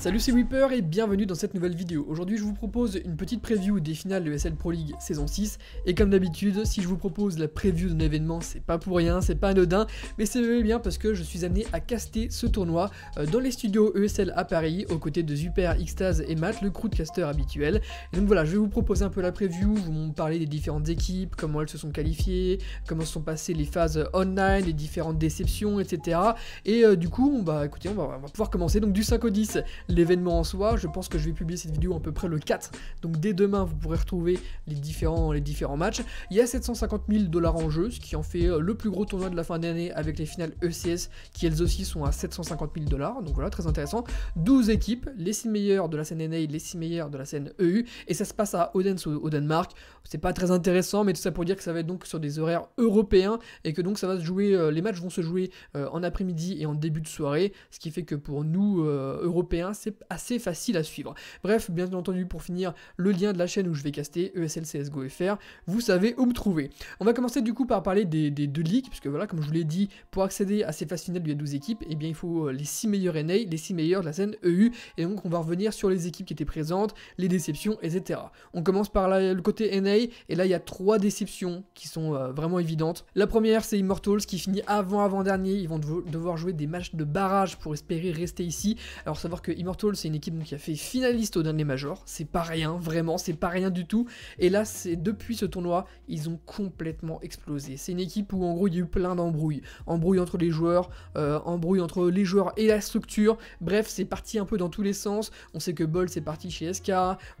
Salut c'est Weeper et bienvenue dans cette nouvelle vidéo. Aujourd'hui je vous propose une petite preview des finales de ESL Pro League saison 6 et comme d'habitude si je vous propose la preview d'un événement c'est pas pour rien, c'est pas anodin mais c'est bien parce que je suis amené à caster ce tournoi euh, dans les studios ESL à Paris aux côtés de Super, Xtase et Matt, le crew de caster habituel. donc voilà je vais vous proposer un peu la preview, vous parler des différentes équipes, comment elles se sont qualifiées, comment se sont passées les phases online, les différentes déceptions etc. Et euh, du coup on va, on va pouvoir commencer donc du 5 au 10 l'événement en soi. Je pense que je vais publier cette vidéo à peu près le 4. Donc dès demain, vous pourrez retrouver les différents, les différents matchs. Il y a 750 000 dollars en jeu, ce qui en fait euh, le plus gros tournoi de la fin d'année avec les finales ECS qui elles aussi sont à 750 000 dollars. Donc voilà, très intéressant. 12 équipes, les 6 meilleurs de la scène NA, les 6 meilleurs de la scène EU. Et ça se passe à Odense au Danemark. C'est pas très intéressant, mais tout ça pour dire que ça va être donc sur des horaires européens et que donc ça va se jouer, euh, les matchs vont se jouer euh, en après-midi et en début de soirée. Ce qui fait que pour nous, Européens, c'est assez facile à suivre. Bref, bien entendu, pour finir, le lien de la chaîne où je vais caster ESLCS GoFR vous savez où me trouver. On va commencer du coup par parler des, deux leaks puisque voilà, comme je vous l'ai dit, pour accéder à ces phases finales, a 12 équipes, et eh bien il faut euh, les 6 meilleurs NA, les 6 meilleurs de la scène EU, et donc on va revenir sur les équipes qui étaient présentes, les déceptions, etc. On commence par le côté NA, et là il y a trois déceptions qui sont euh, vraiment évidentes. La première, c'est Immortals qui finit avant avant-dernier, ils vont devoir jouer des matchs de barrage pour espérer rester ici. Alors savoir que Immortals c'est une équipe qui a fait finaliste au dernier Major. C'est pas rien, vraiment, c'est pas rien du tout. Et là, c'est depuis ce tournoi, ils ont complètement explosé. C'est une équipe où en gros, il y a eu plein d'embrouilles. Embrouilles entre les joueurs, embrouille embrouilles entre les joueurs et la structure. Bref, c'est parti un peu dans tous les sens. On sait que Bol c'est parti chez SK.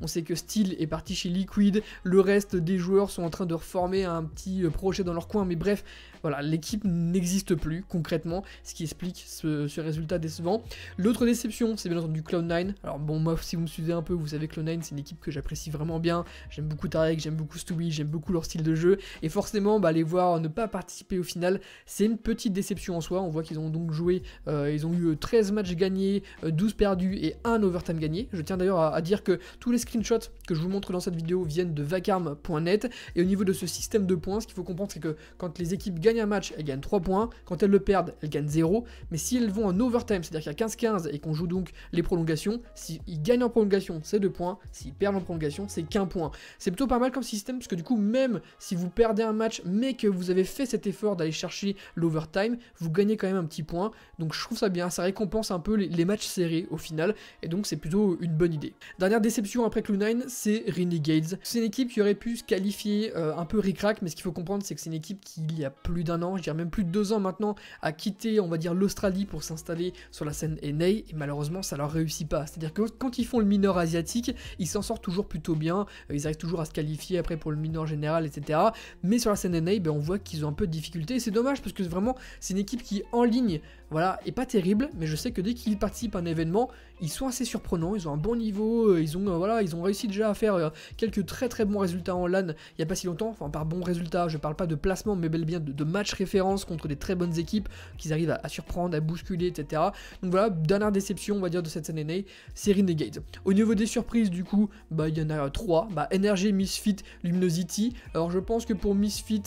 On sait que Steel est parti chez Liquid. Le reste des joueurs sont en train de reformer un petit euh, projet dans leur coin. Mais bref, voilà, l'équipe n'existe plus concrètement, ce qui explique ce, résultat décevant. L'autre déception, c'est bien entendu Cloud9. Alors bon, moi, si vous me suivez un peu, vous savez que Cloud9, c'est une équipe que j'apprécie vraiment bien. J'aime beaucoup Tarek, j'aime beaucoup Stewie, j'aime beaucoup leur style de jeu. Et forcément, bah, les voir ne pas participer au final, c'est une petite déception en soi. On voit qu'ils ont donc joué, euh, ils ont eu 13 euh, matchs gagnés, 12 euh, perdus et 1 overtime gagné. Je tiens d'ailleurs à, dire que tous les screenshots que je vous montre dans cette vidéo viennent de vacarme.net. Et au niveau de ce système de points, ce qu'il faut comprendre, c'est que quand les équipes gagnent, un match, elle gagne 3 points. Quand elle le perdent, elle gagnent 0. Mais si elles vont en overtime, c'est-à-dire qu'il y a 15-15 et qu'on joue donc les prolongations, s'ils gagnent en prolongation, c'est 2 points. S'ils perdent en prolongation, c'est qu'un point. C'est plutôt pas mal comme système, parce que du coup, même si vous perdez un match, mais que vous avez fait cet effort d'aller chercher l'overtime, vous gagnez quand même un petit point. Donc je trouve ça bien, ça récompense un peu les, matchs serrés au final, et donc c'est plutôt une bonne idée. Dernière déception après clue 9 c'est Renegades. C'est une équipe qui aurait pu se qualifier euh, un peu ricrac mais ce qu'il faut comprendre, c'est que c'est une équipe qui il y a plus d'un an, je dirais même plus de deux ans maintenant, à quitter, on va dire, l'Australie pour s'installer sur la scène NA, et malheureusement, ça leur réussit pas. C'est-à-dire que quand ils font le mineur asiatique, ils s'en sortent toujours plutôt bien, euh, ils arrivent toujours à se qualifier après pour le mineur général, etc. Mais sur la scène NA, ben, on voit qu'ils ont un peu de difficultés, c'est dommage parce que vraiment, c'est une équipe qui, en ligne, voilà, et pas terrible, mais je sais que dès qu'ils participent à un événement, ils sont assez surprenants, ils ont un bon niveau, euh, ils ont, euh, voilà, ils ont réussi déjà à faire euh, quelques très très bons résultats en LAN il n'y a pas si longtemps, enfin par bons résultats, je parle pas de placement, mais bel et bien de, match référence contre des très bonnes équipes qu'ils arrivent à, surprendre, à bousculer, etc. Donc voilà, dernière déception, on va dire, de cette année, c'est Renegade. Au niveau des surprises, du coup, bah il y en a trois, bah NRG, Misfit, Luminosity. Alors je pense que pour Misfit,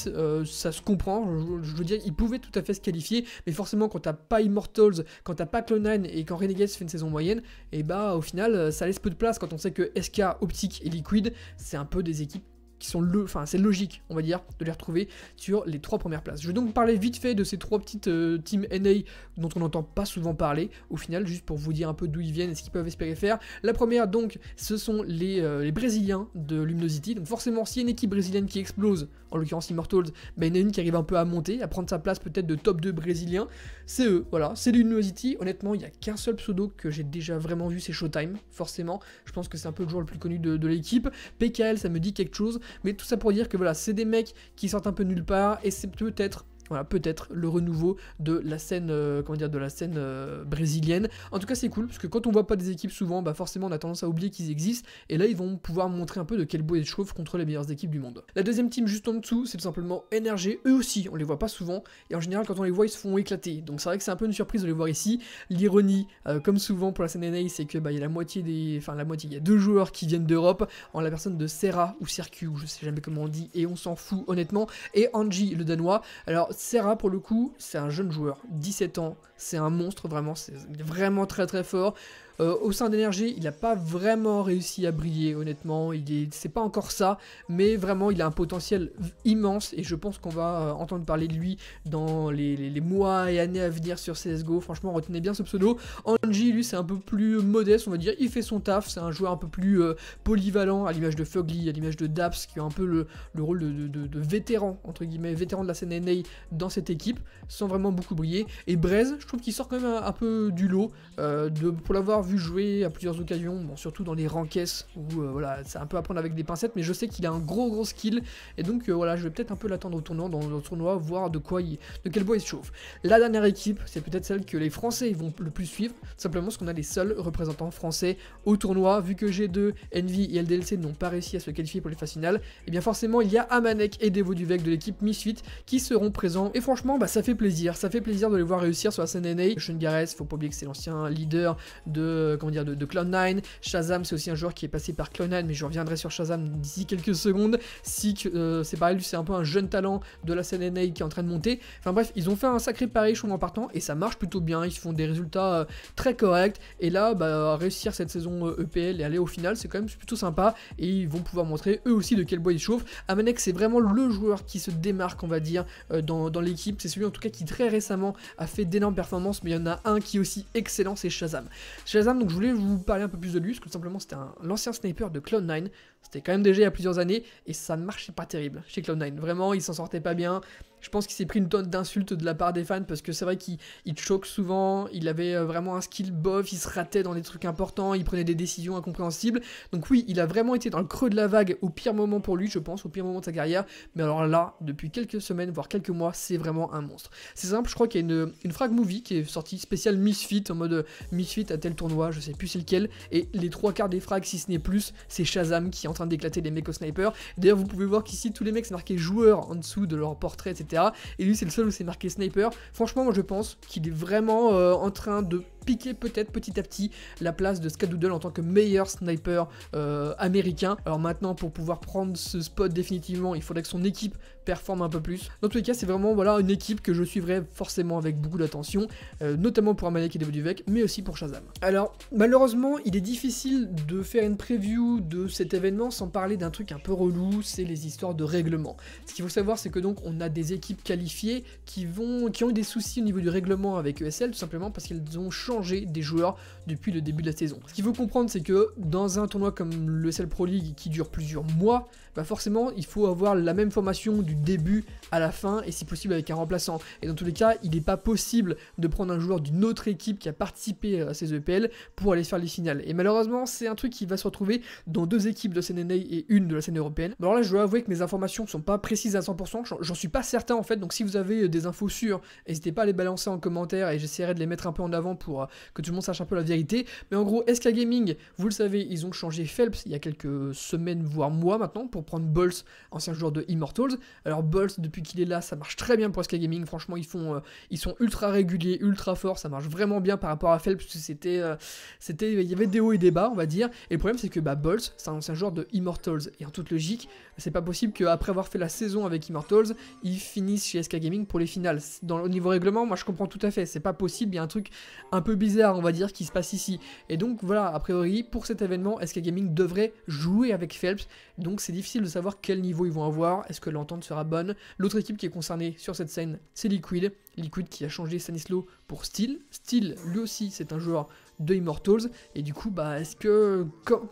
ça se comprend, je, veux dire, ils pouvaient tout à fait se qualifier, mais forcément quand t'as Immortals, quand t'as pas Clone 9 et quand Renegades fait une saison moyenne, et eh bah au final euh, ça laisse peu de place quand on sait que SK, Optic et Liquid, c'est un peu des équipes qui sont le, enfin c'est logique, on va dire, de les retrouver sur les trois premières places. Je vais donc parler vite fait de ces trois petites euh, teams NA dont on n'entend pas souvent parler. Au final, juste pour vous dire un peu d'où ils viennent et ce qu'ils peuvent espérer faire. La première, donc, ce sont les, euh, Brésiliens de Luminosity. Donc forcément, si une équipe brésilienne qui explose, en l'occurrence Immortals, il y en a une qui arrive un peu à monter, à prendre sa place peut-être de top 2 brésilien. C'est eux, voilà, c'est Luminosity. Honnêtement, il n'y a qu'un seul pseudo que j'ai déjà vraiment vu, c'est Showtime, forcément. Je pense que c'est un peu le joueur le plus connu de, de l'équipe. PKL, ça me dit quelque chose, mais tout ça pour dire que voilà, c'est des mecs qui sortent un peu nulle part et c'est peut-être peut-être le renouveau de la scène, euh, comment dire, de la scène euh, brésilienne. En tout cas, c'est cool parce que quand on voit pas des équipes souvent, bah forcément, on a tendance à oublier qu'ils existent. Et là, ils vont pouvoir montrer un peu de quel bois ils chauffent contre les meilleures équipes du monde. La deuxième team juste en dessous, c'est tout simplement NRG. Eux aussi, on les voit pas souvent. Et en général, quand on les voit, ils se font éclater. Donc c'est vrai que c'est un peu une surprise de les voir ici. L'ironie, euh, comme souvent pour la scène NA, c'est que bah il y a la moitié des, enfin la moitié, il y a deux joueurs qui viennent d'Europe en la personne de Serra ou Sercu, je sais jamais comment on dit, et on s'en fout honnêtement. Et Angie, le Danois. Alors Serra, pour le coup, c'est un jeune joueur, 17 ans, c'est un monstre, vraiment. C'est vraiment très très fort. Euh, au sein d'énergie, il n'a pas vraiment réussi à briller, honnêtement. Il c'est pas encore ça, mais vraiment, il a un potentiel immense et je pense qu'on va euh, entendre parler de lui dans les, mois et années à venir sur CSGO. Franchement, retenez bien ce pseudo. Angie, lui, c'est un peu plus euh, modeste, on va dire. Il fait son taf, c'est un joueur un peu plus polyvalent, à l'image de Fugly, à l'image de Daps, qui a un peu le, rôle de, vétéran, entre guillemets, vétéran de la scène NA dans cette équipe, sans vraiment beaucoup briller. Et Brez, je trouve qu'il sort quand même un, peu du lot. Euh, de, pour l'avoir vu jouer à plusieurs occasions, surtout dans les ranquesses où euh, voilà, c'est un peu à prendre avec des pincettes, mais je sais qu'il a un gros gros skill. Et donc euh, voilà, je vais peut-être un peu l'attendre au tournoi, dans, le tournoi, voir de quoi il, de quel bois il se chauffe. La dernière équipe, c'est peut-être celle que les Français vont le plus suivre, simplement parce qu'on a les seuls représentants français au tournoi. Vu que G2, Envy et LDLC n'ont pas réussi à se qualifier pour les phases finales, et eh bien forcément il y a Amanek et Devo Duvec de l'équipe Misfit qui seront présents. Et franchement, bah, ça fait plaisir, ça fait plaisir de les voir réussir sur la scène Nene. Sean Gareth, faut pas oublier que c'est l'ancien leader de, euh, comment dire, de, de Cloud9. Shazam, c'est aussi un joueur qui est passé par Clown 9 mais je reviendrai sur Shazam d'ici quelques secondes. Si euh, c'est pareil, lui, c'est un peu un jeune talent de la scène NA qui est en train de monter. Enfin bref, ils ont fait un sacré pari, je trouve, en partant, et ça marche plutôt bien. Ils font des résultats euh, très corrects. Et là, bah, réussir cette saison EPL e et aller au final, c'est quand même plutôt sympa. Et ils vont pouvoir montrer eux aussi de quel bois ils chauffent. Amanek, c'est vraiment le joueur qui se démarque, on va dire, dans, l'équipe. C'est celui, en tout cas, qui très récemment a fait d'énormes mais il y en a un qui est aussi excellent, c'est Shazam. Shazam, donc je voulais vous parler un peu plus de lui, parce que tout simplement c'était l'ancien sniper de Cloud9, c'était quand même déjà il y a plusieurs années et ça ne marchait pas terrible chez Cloud9. Vraiment, il s'en sortait pas bien. Je pense qu'il s'est pris une tonne d'insultes de la part des fans parce que c'est vrai qu'il choque souvent, il avait euh, vraiment un skill bof, il se ratait dans des trucs importants, il prenait des décisions incompréhensibles. Donc oui, il a vraiment été dans le creux de la vague au pire moment pour lui, je pense, au pire moment de sa carrière. Mais alors là, depuis quelques semaines, voire quelques mois, c'est vraiment un monstre. C'est simple, je crois qu'il y a une, une frag movie qui est sortie spéciale Misfit en mode euh, Misfit à tel tournoi, je sais plus c'est lequel. Et les trois quarts des frags, si ce n'est plus, c'est Shazam qui en en train d'éclater les mecs au sniper. D'ailleurs, vous pouvez voir qu'ici, tous les mecs, c'est marqué joueur en dessous de leur portrait, etc. Et lui, c'est le seul où c'est marqué sniper. Franchement, moi, je pense qu'il est vraiment euh, en train de piquer peut-être petit à petit la place de Skadoodle en tant que meilleur sniper euh, américain. Alors maintenant, pour pouvoir prendre ce spot définitivement, il faudrait que son équipe performe un peu plus. Dans tous les cas, c'est vraiment voilà, une équipe que je suivrai forcément avec beaucoup d'attention, euh, notamment pour Amalek et Vec, mais aussi pour Shazam. Alors, malheureusement, il est difficile de faire une preview de cet événement sans parler d'un truc un peu relou, c'est les histoires de règlement. Ce qu'il faut savoir, c'est que donc on a des équipes qualifiées qui, vont, qui ont eu des soucis au niveau du règlement avec ESL, tout simplement parce qu'elles ont changé des joueurs depuis le début de la saison. Ce qu'il faut comprendre, c'est que dans un tournoi comme le Cell Pro League qui dure plusieurs mois, bah forcément, il faut avoir la même formation du début à la fin et si possible avec un remplaçant. Et dans tous les cas, il n'est pas possible de prendre un joueur d'une autre équipe qui a participé à ces EPL pour aller faire les finales. Et malheureusement, c'est un truc qui va se retrouver dans deux équipes de CNNA et une de la scène européenne. Alors là, je dois avouer que mes informations sont pas précises à 100%, j'en suis pas certain en fait, donc si vous avez des infos sûres, n'hésitez pas à les balancer en commentaire et j'essaierai de les mettre un peu en avant pour euh, euh, que tout le monde sache un peu la vérité. Mais en gros, SK Gaming, vous le savez, ils ont changé Phelps il y a quelques semaines, voire mois maintenant, pour prendre Bulls, ancien joueur de Immortals. Alors Bulls, depuis qu'il est là, ça marche très bien pour SK Gaming. Franchement, ils, font, euh, ils sont ultra réguliers, ultra forts. Ça marche vraiment bien par rapport à Phelps, euh, c'était, il y avait des hauts et des bas, on va dire. Et le problème, c'est que bah, c'est un ancien joueur de Immortals. Et en toute logique, c'est pas possible qu'après avoir fait la saison avec Immortals, ils finissent chez SK Gaming pour les finales. Dans, au niveau règlement, moi je comprends tout à fait. C'est pas possible, il y a un truc un peu bizarre, on va dire, qui se passe ici. Et donc voilà, a priori, pour cet événement, SK Gaming devrait jouer avec Phelps. Donc c'est difficile de savoir quel niveau ils vont avoir, est-ce que l'entente sera bonne. L'autre équipe qui est concernée sur cette scène, c'est Liquid. Liquid qui a changé Sanislo pour Steel. Steel, lui aussi, c'est un joueur de Immortals. Et du coup, bah, est-ce que.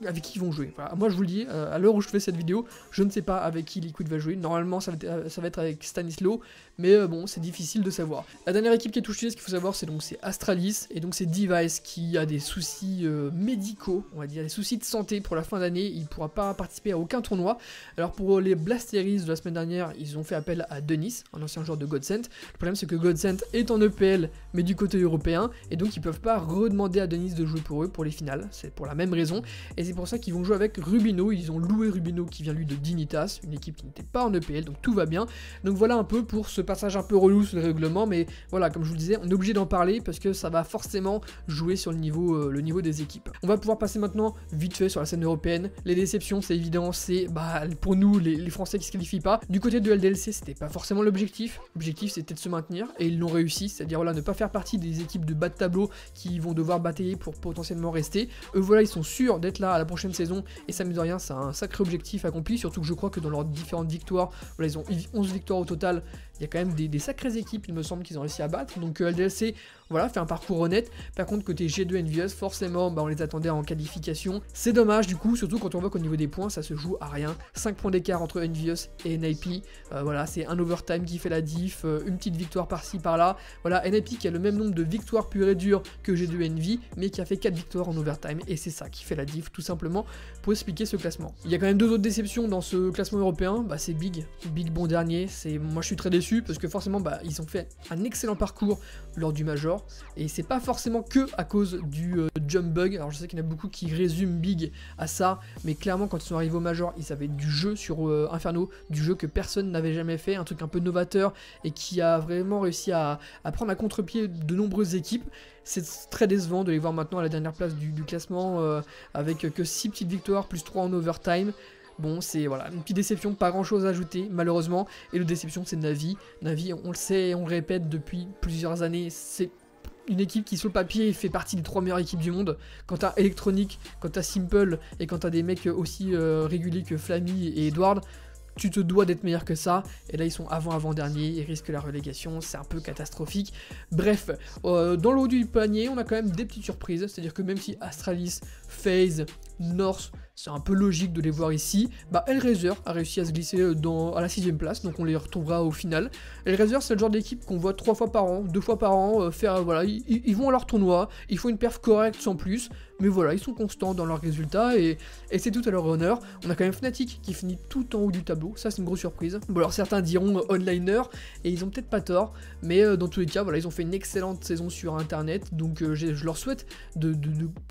avec qui ils vont jouer Moi, je vous le dis, euh, à l'heure où je fais cette vidéo, je ne sais pas avec qui Liquid va jouer. Normalement, ça va être, euh, avec Stanislaw mais euh, bon, c'est difficile de savoir. La dernière équipe qui est touchée, ce qu'il faut savoir, c'est donc c'est Astralis, et donc c'est Device qui a des soucis médicaux, on va dire, des soucis de santé pour la fin d'année. Il ne pourra pas participer à aucun tournoi. Alors, pour les Blasteries de la semaine dernière, ils ont fait appel à Denis, un ancien joueur de Godsent. Le problème, c'est que Godsent est en EPL, mais du côté européen, et donc ils peuvent pas redemander à de de jouer pour eux pour les finales, c'est pour la même raison, et c'est pour ça qu'ils vont jouer avec Rubino, ils ont loué Rubino qui vient lui de Dignitas, une équipe qui n'était pas en EPL, donc tout va bien. Donc voilà un peu pour ce passage un peu relou sur le règlement, mais voilà, comme je vous le disais, on est obligé d'en parler parce que ça va forcément jouer sur le niveau, euh, le niveau des équipes. On va pouvoir passer maintenant vite fait sur la scène européenne. Les déceptions, c'est évident, c'est bah, pour nous les, Français qui se qualifient pas. Du côté de LDLC, c'était pas forcément l'objectif. L'objectif c'était de se maintenir et ils l'ont réussi, c'est-à-dire voilà, ne pas faire partie des équipes de bas de tableau qui vont devoir battre pour potentiellement rester. Eux, voilà, ils sont sûrs d'être là à la prochaine saison. Et ça, mise dit rien, c'est un sacré objectif accompli. Surtout que je crois que dans leurs différentes victoires, voilà, ils ont 11 victoires au total il y a quand même des, sacrées équipes, il me semble, qu'ils ont réussi à battre. Donc euh, LDLC, voilà, fait un parcours honnête. Par contre, côté G2 Envious, forcément, bah, on les attendait en qualification. C'est dommage, du coup, surtout quand on voit qu'au niveau des points, ça se joue à rien. 5 points d'écart entre Envious et NIP. Euh, voilà, c'est un overtime qui fait la diff, euh, une petite victoire par-ci, par-là. Voilà, NIP qui a le même nombre de victoires pures et dure que G2 Envy, mais qui a fait 4 victoires en overtime. Et c'est ça qui fait la diff, tout simplement, pour expliquer ce classement. Il y a quand même deux autres déceptions dans ce classement européen. Bah, c'est Big. Big, bon dernier. Moi, je suis très déçu parce que forcément bah, ils ont fait un excellent parcours lors du Major et c'est pas forcément que à cause du euh, jump bug. Alors je sais qu'il y en a beaucoup qui résument Big à ça, mais clairement quand ils sont arrivés au Major, ils avaient du jeu sur euh, Inferno, du jeu que personne n'avait jamais fait, un truc un peu novateur et qui a vraiment réussi à, prendre à contre-pied de nombreuses équipes. C'est très décevant de les voir maintenant à la dernière place du, classement euh, avec que 6 petites victoires plus 3 en overtime. Bon, c'est voilà, une petite déception, pas grand chose à ajouter, malheureusement. Et le déception, c'est Navi. Navi, on le sait, on le répète depuis plusieurs années, c'est une équipe qui sur le papier fait partie des trois meilleures équipes du monde. Quand t'as Electronic, quand t'as Simple et quand t'as des mecs aussi euh, réguliers que Flammy et Edward, tu te dois d'être meilleur que ça. Et là, ils sont avant-avant-dernier, ils risquent la relégation, c'est un peu catastrophique. Bref, euh, dans le haut du panier, on a quand même des petites surprises, c'est-à-dire que même si Astralis, FaZe, North, c'est un peu logique de les voir ici. Bah, Hellraiser a réussi à se glisser euh, dans, à la sixième place, donc on les retrouvera au final. Hellraiser, c'est le genre d'équipe qu'on voit trois fois par an, deux fois par an, euh, faire, euh, voilà, ils, vont à leur tournoi, ils font une perf correcte sans plus, mais voilà, ils sont constants dans leurs résultats et, c'est tout à leur honneur. On a quand même Fnatic qui finit tout en haut du tableau, ça c'est une grosse surprise. Bon, alors certains diront onliner et ils ont peut-être pas tort, mais dans tous les cas, voilà, ils ont fait une excellente saison sur internet, donc je leur souhaite de,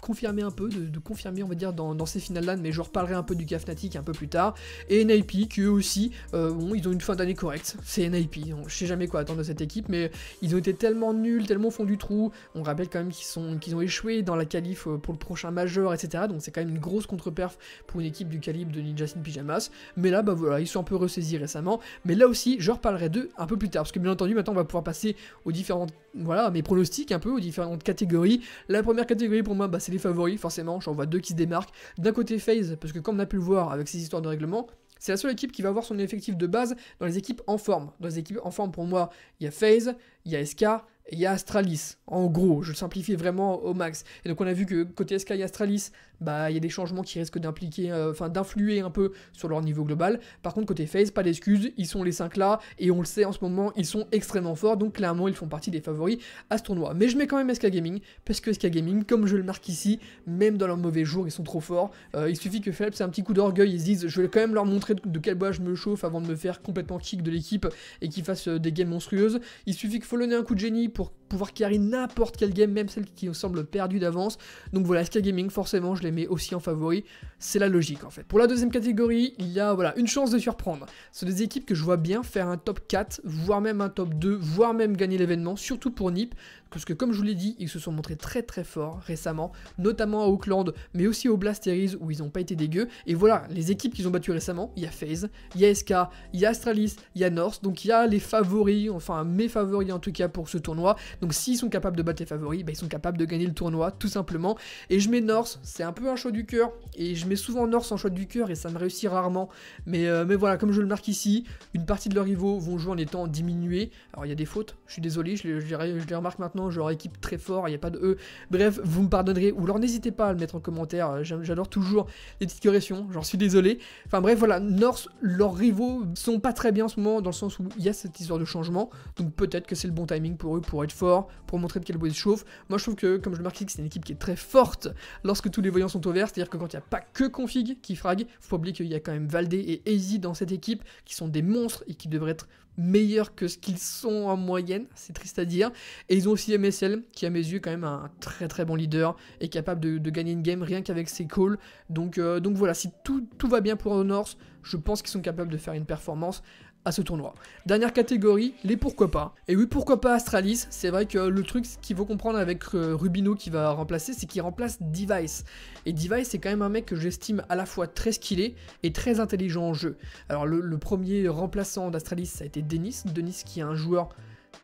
confirmer un peu, de, confirmer, on va dire, dans dans, ces finales-là, mais je reparlerai un peu du cas un peu plus tard. Et NIP, qui eux aussi, euh, ils ont une fin d'année correcte. C'est NIP, je sais jamais quoi attendre de cette équipe, mais ils ont été tellement nuls, tellement au fond du trou. On rappelle quand même qu'ils qu'ils ont échoué dans la qualif euh, pour le prochain majeur, etc. Donc c'est quand même une grosse contre-perf pour une équipe du calibre de Ninja Sin Pyjamas. Mais là, bah voilà, ils sont un peu ressaisis récemment. Mais là aussi, je reparlerai d'eux un peu plus tard, parce que bien entendu, maintenant on va pouvoir passer aux différentes voilà, mes pronostics un peu aux différentes catégories. La première catégorie pour moi, bah, c'est les favoris, forcément. J'en vois deux qui se démarquent. D'un côté, FaZe, parce que comme on a pu le voir avec ces histoires de règlement, c'est la seule équipe qui va avoir son effectif de base dans les équipes en forme. Dans les équipes en forme, pour moi, il y a FaZe, il y a SK, et il y a Astralis. En gros, je simplifie vraiment au max. Et donc, on a vu que côté SK, et Astralis, bah il y a des changements qui risquent d'impliquer, euh, enfin d'influer un peu sur leur niveau global. Par contre, côté FaZe, pas d'excuses, ils sont les 5 là, et on le sait en ce moment, ils sont extrêmement forts, donc clairement ils font partie des favoris à ce tournoi. Mais je mets quand même SK Gaming, parce que SK Gaming, comme je le marque ici, même dans leurs mauvais jours, ils sont trop forts. Euh, il suffit que Phelps ait un petit coup d'orgueil, ils disent je vais quand même leur montrer de quel bois je me chauffe avant de me faire complètement kick de l'équipe et qu'ils fassent euh, des games monstrueuses. Il suffit que Follener ait un coup de génie pour pouvoir carry n'importe quelle game, même celle qui nous semble perdue d'avance. Donc voilà, SK Gaming, forcément, je les mets aussi en favori. C'est la logique en fait. Pour la deuxième catégorie, il y a voilà, une chance de surprendre. Ce sont des équipes que je vois bien faire un top 4, voire même un top 2, voire même gagner l'événement, surtout pour NIP, parce que comme je vous l'ai dit, ils se sont montrés très très forts récemment, notamment à Auckland, mais aussi au Blasteries où ils n'ont pas été dégueux. Et voilà, les équipes qu'ils ont battu récemment, il y a FaZe, il y a SK, il y a Astralis, il y a North, donc il y a les favoris, enfin mes favoris en tout cas pour ce tournoi. Donc s'ils sont capables de battre les favoris, bah, ils sont capables de gagner le tournoi, tout simplement. Et je mets Norse, c'est un peu un choix du cœur, et je mets souvent Norse en choix du cœur, et ça me réussit rarement. Mais, euh, mais voilà, comme je le marque ici, une partie de leurs rivaux vont jouer en étant diminués. Alors il y a des fautes, je suis désolé, je les, remarque maintenant, je leur équipe très fort, il n'y a pas de E. Bref, vous me pardonnerez, ou alors n'hésitez pas à le mettre en commentaire, euh, j'adore toujours les petites corrections, j'en suis désolé. Enfin bref, voilà, Norse, leurs rivaux sont pas très bien en ce moment, dans le sens où il y a cette histoire de changement, donc peut-être que c'est le bon timing pour eux pour être forts pour montrer de quel bois il chauffe. Moi, je trouve que, comme je le marque, c'est une équipe qui est très forte lorsque tous les voyants sont au vert. C'est-à-dire que quand il n'y a pas que Config qui frag, faut oublier qu'il y a quand même Valdé et Easy dans cette équipe qui sont des monstres et qui devraient être meilleurs que ce qu'ils sont en moyenne, c'est triste à dire. Et ils ont aussi MSL, qui à mes yeux est quand même un très très bon leader, et capable de, gagner une game rien qu'avec ses calls. Donc, euh, donc voilà, si tout, tout va bien pour Honors je pense qu'ils sont capables de faire une performance à ce tournoi. Dernière catégorie, les pourquoi pas. Et oui, pourquoi pas Astralis C'est vrai que le truc qu'il faut comprendre avec euh, Rubino qui va remplacer, c'est qu'il remplace Device. Et Device, c'est quand même un mec que j'estime à la fois très skillé et très intelligent en jeu. Alors, le, premier remplaçant d'Astralis, ça a été Denis. Denis qui est un joueur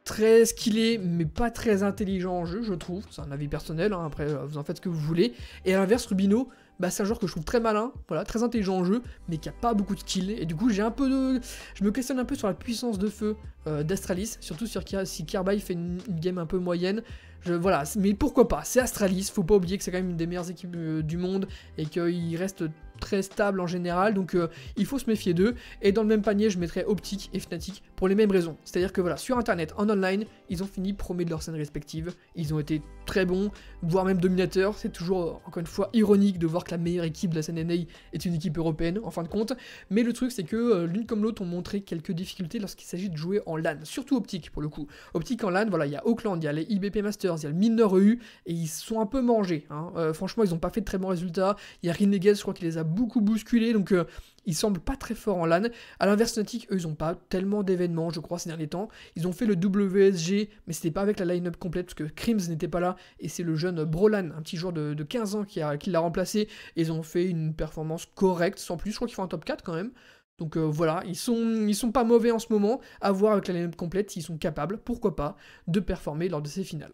très skillé, mais pas très intelligent en jeu, je trouve. C'est un avis personnel, hein. après, vous en faites ce que vous voulez. Et à l'inverse, Rubino, bah, c'est un joueur que je trouve très malin, voilà, très intelligent en jeu, mais qui a pas beaucoup de kills. Et du coup, j'ai un peu de. Je me questionne un peu sur la puissance de feu euh, d'Astralis, surtout sur si Kirby fait une, game un peu moyenne. Je, voilà, mais pourquoi pas C'est Astralis, faut pas oublier que c'est quand même une des meilleures équipes euh, du monde et qu'il reste très stable en général, donc euh, il faut se méfier d'eux. Et dans le même panier, je mettrais Optic et Fnatic pour les mêmes raisons. C'est-à-dire que voilà, sur internet, en online, ils ont fini premier de leur scène respectives ils ont été très bon, voire même dominateur. C'est toujours, encore une fois, ironique de voir que la meilleure équipe de la SNNA est une équipe européenne, en fin de compte. Mais le truc, c'est que euh, l'une comme l'autre ont montré quelques difficultés lorsqu'il s'agit de jouer en LAN, surtout optique pour le coup. Optique en LAN, voilà, il y a Auckland, il y a les IBP Masters, il y a le Minor EU, et ils sont un peu mangés. Hein. Euh, franchement, ils n'ont pas fait de très bons résultats. Il y a Renegades, je crois qu'il les a beaucoup bousculés, donc euh, ils semblent pas très forts en LAN. À l'inverse, Nautic, eux, ils ont pas tellement d'événements, je crois, ces derniers temps. Ils ont fait le WSG, mais c'était pas avec la line-up complète, parce que Crims n'était pas là, et c'est le jeune Brolan, un petit joueur de, 15 ans, qui, l'a remplacé. Ils ont fait une performance correcte, sans plus. Je crois qu'ils font un top 4 quand même. Donc euh, voilà, ils sont, ils sont pas mauvais en ce moment. À voir avec la line-up complète s'ils sont capables, pourquoi pas, de performer lors de ces finales.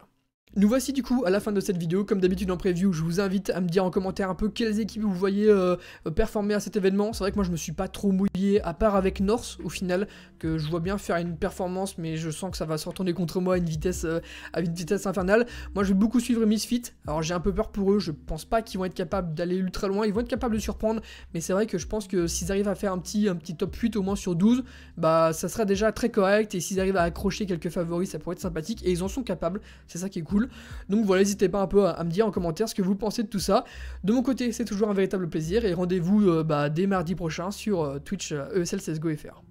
Nous voici du coup à la fin de cette vidéo, comme d'habitude en preview, je vous invite à me dire en commentaire un peu quelles équipes vous voyez euh, euh, performer à cet événement. C'est vrai que moi je me suis pas trop mouillé, à part avec Norse au final, que je vois bien faire une performance, mais je sens que ça va se retourner contre moi à une vitesse, euh, vitesse infernale. Moi je vais beaucoup suivre Misfit, alors j'ai un peu peur pour eux, je pense pas qu'ils vont être capables d'aller ultra loin, ils vont être capables de surprendre, mais c'est vrai que je pense que s'ils arrivent à faire un petit, un petit top 8 au moins sur 12, bah ça sera déjà très correct, et s'ils arrivent à accrocher quelques favoris, ça pourrait être sympathique, et ils en sont capables, c'est ça qui est cool. Donc voilà, n'hésitez pas un peu à, me dire en commentaire ce que vous pensez de tout ça. De mon côté, c'est toujours un véritable plaisir et rendez-vous euh, bah, dès mardi prochain sur euh, Twitch ESL euh, e CSGO FR.